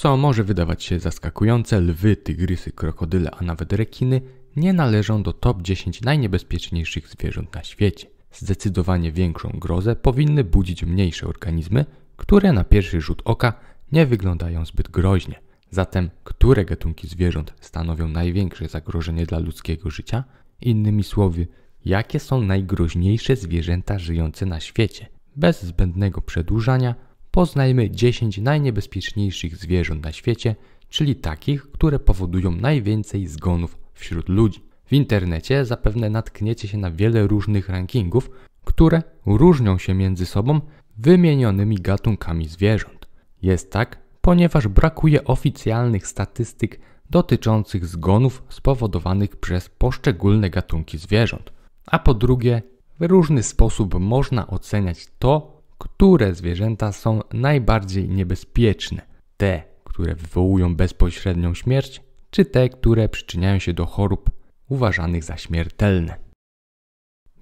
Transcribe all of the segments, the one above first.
Co może wydawać się zaskakujące, lwy, tygrysy, krokodyle, a nawet rekiny nie należą do top 10 najniebezpieczniejszych zwierząt na świecie. Zdecydowanie większą grozę powinny budzić mniejsze organizmy, które na pierwszy rzut oka nie wyglądają zbyt groźnie. Zatem, które gatunki zwierząt stanowią największe zagrożenie dla ludzkiego życia? Innymi słowy, jakie są najgroźniejsze zwierzęta żyjące na świecie? Bez zbędnego przedłużania, poznajmy 10 najniebezpieczniejszych zwierząt na świecie, czyli takich, które powodują najwięcej zgonów wśród ludzi. W internecie zapewne natkniecie się na wiele różnych rankingów, które różnią się między sobą wymienionymi gatunkami zwierząt. Jest tak, ponieważ brakuje oficjalnych statystyk dotyczących zgonów spowodowanych przez poszczególne gatunki zwierząt. A po drugie, w różny sposób można oceniać to, które zwierzęta są najbardziej niebezpieczne. Te, które wywołują bezpośrednią śmierć, czy te, które przyczyniają się do chorób uważanych za śmiertelne.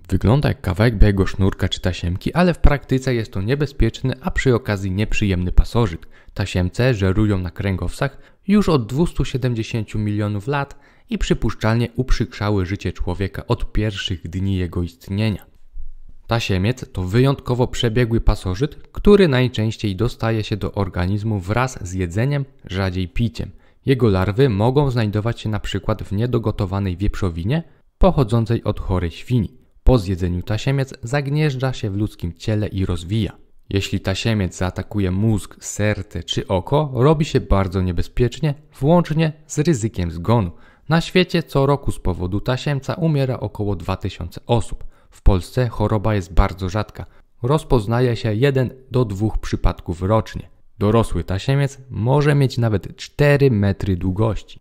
Wygląda jak kawałek białego sznurka czy tasiemki, ale w praktyce jest to niebezpieczny, a przy okazji nieprzyjemny pasożyt. Tasiemce żerują na kręgowcach już od 270 milionów lat i przypuszczalnie uprzykrzały życie człowieka od pierwszych dni jego istnienia. Tasiemiec to wyjątkowo przebiegły pasożyt, który najczęściej dostaje się do organizmu wraz z jedzeniem, rzadziej piciem. Jego larwy mogą znajdować się np. w niedogotowanej wieprzowinie pochodzącej od chorej świni. Po zjedzeniu tasiemiec zagnieżdża się w ludzkim ciele i rozwija. Jeśli tasiemiec zaatakuje mózg, serce czy oko, robi się bardzo niebezpiecznie, włącznie z ryzykiem zgonu. Na świecie co roku z powodu tasiemca umiera około 2000 osób. W Polsce choroba jest bardzo rzadka. Rozpoznaje się 1 do 2 przypadków rocznie. Dorosły tasiemiec może mieć nawet 4 metry długości.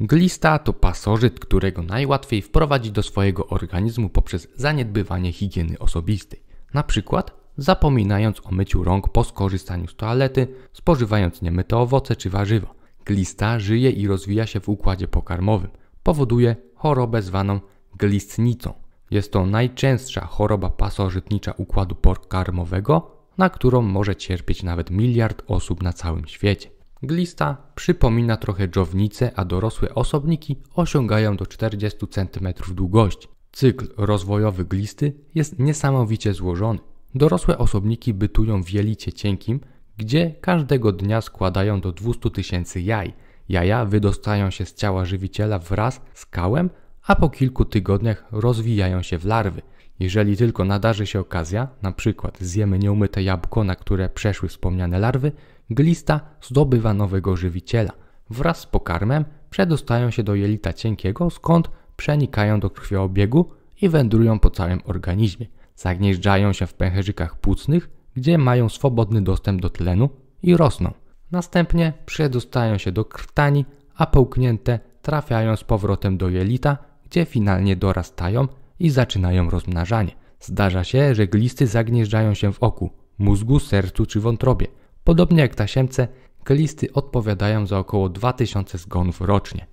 Glista to pasożyt, którego najłatwiej wprowadzić do swojego organizmu poprzez zaniedbywanie higieny osobistej. Na przykład zapominając o myciu rąk po skorzystaniu z toalety, spożywając niemyte owoce czy warzywa glista żyje i rozwija się w układzie pokarmowym. Powoduje chorobę zwaną glistnicą. Jest to najczęstsza choroba pasożytnicza układu pokarmowego, na którą może cierpieć nawet miliard osób na całym świecie. Glista przypomina trochę dżownicę, a dorosłe osobniki osiągają do 40 cm długości. Cykl rozwojowy glisty jest niesamowicie złożony. Dorosłe osobniki bytują w jelicie cienkim, gdzie każdego dnia składają do 200 tysięcy jaj. Jaja wydostają się z ciała żywiciela wraz z kałem, a po kilku tygodniach rozwijają się w larwy. Jeżeli tylko nadarzy się okazja, na przykład zjemy nieumyte jabłko, na które przeszły wspomniane larwy, glista zdobywa nowego żywiciela. Wraz z pokarmem przedostają się do jelita cienkiego, skąd przenikają do krwioobiegu i wędrują po całym organizmie. Zagnieżdżają się w pęcherzykach płucnych, gdzie mają swobodny dostęp do tlenu i rosną. Następnie przedostają się do krtani, a połknięte trafiają z powrotem do jelita, gdzie finalnie dorastają i zaczynają rozmnażanie. Zdarza się, że glisty zagnieżdżają się w oku, mózgu, sercu czy wątrobie. Podobnie jak tasiemce, glisty odpowiadają za około 2000 zgonów rocznie.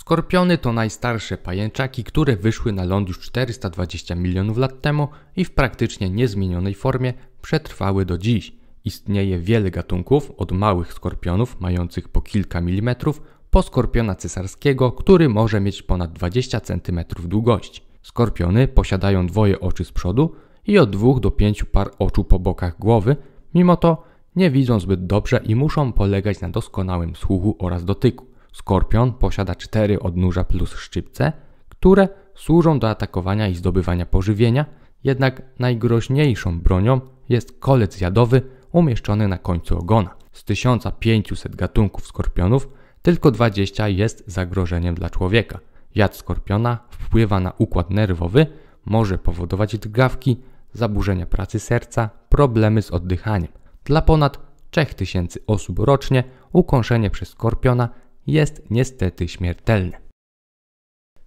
Skorpiony to najstarsze pajęczaki, które wyszły na ląd już 420 milionów lat temu i w praktycznie niezmienionej formie przetrwały do dziś. Istnieje wiele gatunków, od małych skorpionów mających po kilka milimetrów, po skorpiona cesarskiego, który może mieć ponad 20 cm długości. Skorpiony posiadają dwoje oczy z przodu i od dwóch do pięciu par oczu po bokach głowy, mimo to nie widzą zbyt dobrze i muszą polegać na doskonałym słuchu oraz dotyku. Skorpion posiada cztery odnóża plus szczypce, które służą do atakowania i zdobywania pożywienia, jednak najgroźniejszą bronią jest kolec jadowy umieszczony na końcu ogona. Z 1500 gatunków skorpionów tylko 20 jest zagrożeniem dla człowieka. Jad skorpiona wpływa na układ nerwowy, może powodować drgawki, zaburzenia pracy serca, problemy z oddychaniem. Dla ponad 3000 osób rocznie ukąszenie przez skorpiona jest niestety śmiertelny.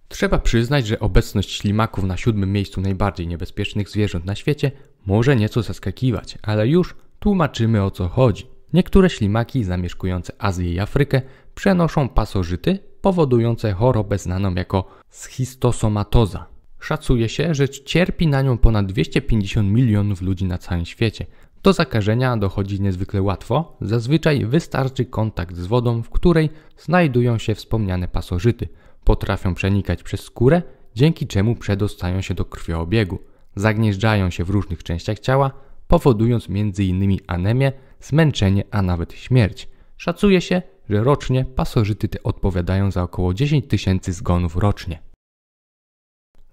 Trzeba przyznać, że obecność ślimaków na siódmym miejscu najbardziej niebezpiecznych zwierząt na świecie może nieco zaskakiwać, ale już tłumaczymy o co chodzi. Niektóre ślimaki zamieszkujące Azję i Afrykę przenoszą pasożyty powodujące chorobę znaną jako schistosomatoza. Szacuje się, że cierpi na nią ponad 250 milionów ludzi na całym świecie, do zakażenia dochodzi niezwykle łatwo, zazwyczaj wystarczy kontakt z wodą, w której znajdują się wspomniane pasożyty. Potrafią przenikać przez skórę, dzięki czemu przedostają się do krwioobiegu. Zagnieżdżają się w różnych częściach ciała, powodując m.in. anemię, zmęczenie, a nawet śmierć. Szacuje się, że rocznie pasożyty te odpowiadają za około 10 tysięcy zgonów rocznie.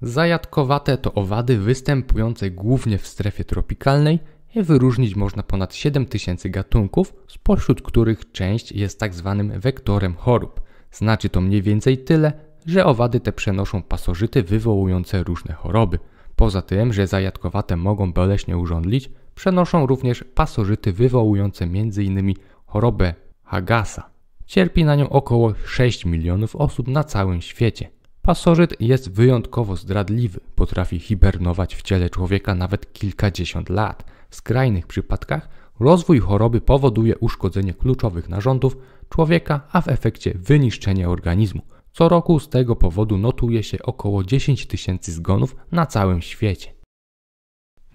Zajadkowate to owady występujące głównie w strefie tropikalnej wyróżnić można ponad 7000 gatunków, spośród których część jest tak zwanym wektorem chorób. Znaczy to mniej więcej tyle, że owady te przenoszą pasożyty wywołujące różne choroby. Poza tym, że zajadkowate mogą boleśnie urządlić, przenoszą również pasożyty wywołujące m.in. chorobę Hagasa. Cierpi na nią około 6 milionów osób na całym świecie. Pasożyt jest wyjątkowo zdradliwy, potrafi hibernować w ciele człowieka nawet kilkadziesiąt lat. W skrajnych przypadkach rozwój choroby powoduje uszkodzenie kluczowych narządów człowieka, a w efekcie wyniszczenie organizmu. Co roku z tego powodu notuje się około 10 tysięcy zgonów na całym świecie.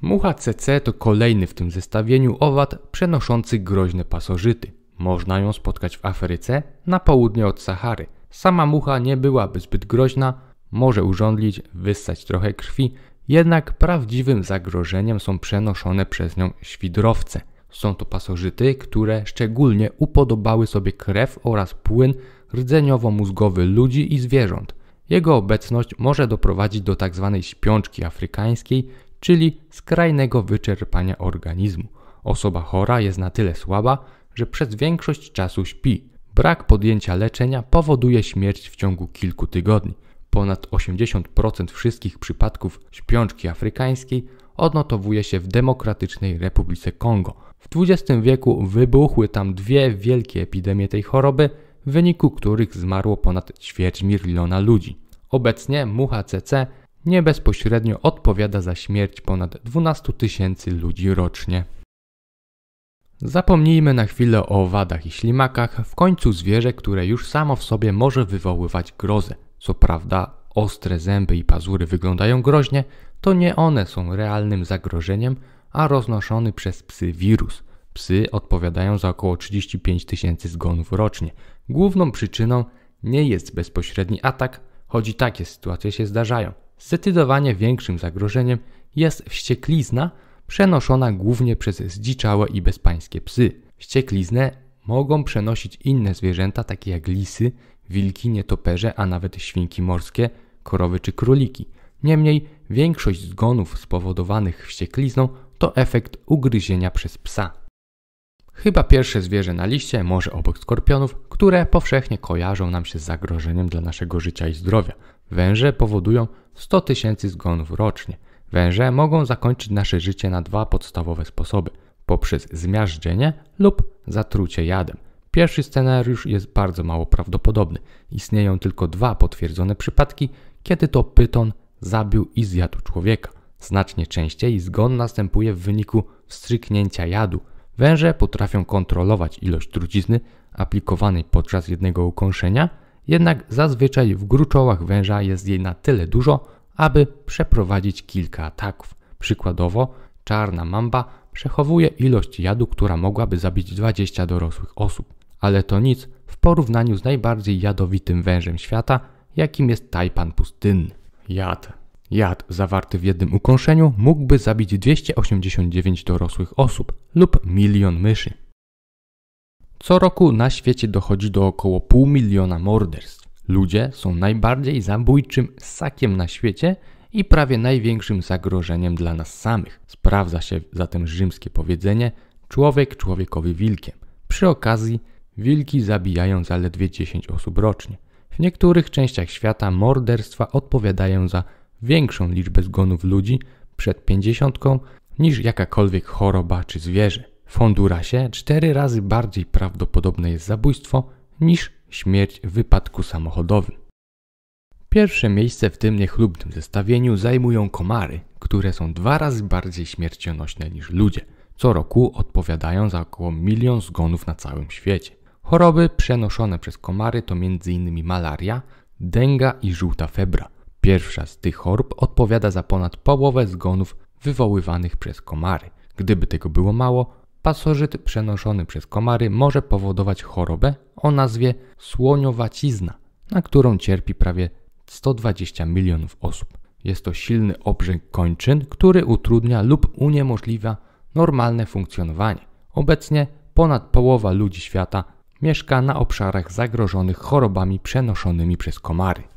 Mucha CC to kolejny w tym zestawieniu owad przenoszący groźne pasożyty. Można ją spotkać w Afryce, na południe od Sahary. Sama mucha nie byłaby zbyt groźna, może urządlić, wyssać trochę krwi, jednak prawdziwym zagrożeniem są przenoszone przez nią świdrowce. Są to pasożyty, które szczególnie upodobały sobie krew oraz płyn rdzeniowo-mózgowy ludzi i zwierząt. Jego obecność może doprowadzić do tzw. Tak śpiączki afrykańskiej, czyli skrajnego wyczerpania organizmu. Osoba chora jest na tyle słaba, że przez większość czasu śpi. Brak podjęcia leczenia powoduje śmierć w ciągu kilku tygodni. Ponad 80% wszystkich przypadków śpiączki afrykańskiej odnotowuje się w Demokratycznej Republice Kongo. W XX wieku wybuchły tam dwie wielkie epidemie tej choroby, w wyniku których zmarło ponad ćwierć miliona ludzi. Obecnie mucha CC nie bezpośrednio odpowiada za śmierć ponad 12 tysięcy ludzi rocznie. Zapomnijmy na chwilę o owadach i ślimakach, w końcu zwierzę, które już samo w sobie może wywoływać grozę. Co prawda, ostre zęby i pazury wyglądają groźnie, to nie one są realnym zagrożeniem, a roznoszony przez psy wirus. Psy odpowiadają za około 35 tysięcy zgonów rocznie. Główną przyczyną nie jest bezpośredni atak, choć i takie sytuacje się zdarzają. Zdecydowanie większym zagrożeniem jest wścieklizna, przenoszona głównie przez zdziczałe i bezpańskie psy. Wściekliznę mogą przenosić inne zwierzęta, takie jak lisy wilki, nietoperze, a nawet świnki morskie, korowy czy króliki. Niemniej większość zgonów spowodowanych wścieklizną to efekt ugryzienia przez psa. Chyba pierwsze zwierzę na liście, może obok skorpionów, które powszechnie kojarzą nam się z zagrożeniem dla naszego życia i zdrowia. Węże powodują 100 tysięcy zgonów rocznie. Węże mogą zakończyć nasze życie na dwa podstawowe sposoby: poprzez zmiażdżenie lub zatrucie jadem. Pierwszy scenariusz jest bardzo mało prawdopodobny. Istnieją tylko dwa potwierdzone przypadki, kiedy to pyton zabił i zjadł człowieka. Znacznie częściej zgon następuje w wyniku wstrzyknięcia jadu. Węże potrafią kontrolować ilość trucizny aplikowanej podczas jednego ukąszenia, jednak zazwyczaj w gruczołach węża jest jej na tyle dużo, aby przeprowadzić kilka ataków. Przykładowo, czarna mamba przechowuje ilość jadu, która mogłaby zabić 20 dorosłych osób ale to nic w porównaniu z najbardziej jadowitym wężem świata, jakim jest tajpan pustynny. Jad. Jad zawarty w jednym ukąszeniu mógłby zabić 289 dorosłych osób lub milion myszy. Co roku na świecie dochodzi do około pół miliona morderstw. Ludzie są najbardziej zabójczym ssakiem na świecie i prawie największym zagrożeniem dla nas samych. Sprawdza się zatem rzymskie powiedzenie człowiek człowiekowi wilkiem. Przy okazji Wilki zabijają zaledwie 10 osób rocznie. W niektórych częściach świata morderstwa odpowiadają za większą liczbę zgonów ludzi przed 50 niż jakakolwiek choroba czy zwierzę. W Hondurasie cztery razy bardziej prawdopodobne jest zabójstwo niż śmierć w wypadku samochodowym. Pierwsze miejsce w tym niechlubnym zestawieniu zajmują komary, które są dwa razy bardziej śmiercionośne niż ludzie. Co roku odpowiadają za około milion zgonów na całym świecie. Choroby przenoszone przez komary to m.in. malaria, denga i żółta febra. Pierwsza z tych chorób odpowiada za ponad połowę zgonów wywoływanych przez komary. Gdyby tego było mało, pasożyt przenoszony przez komary może powodować chorobę o nazwie słoniowacizna, na którą cierpi prawie 120 milionów osób. Jest to silny obrzęk kończyn, który utrudnia lub uniemożliwia normalne funkcjonowanie. Obecnie ponad połowa ludzi świata Mieszka na obszarach zagrożonych chorobami przenoszonymi przez komary.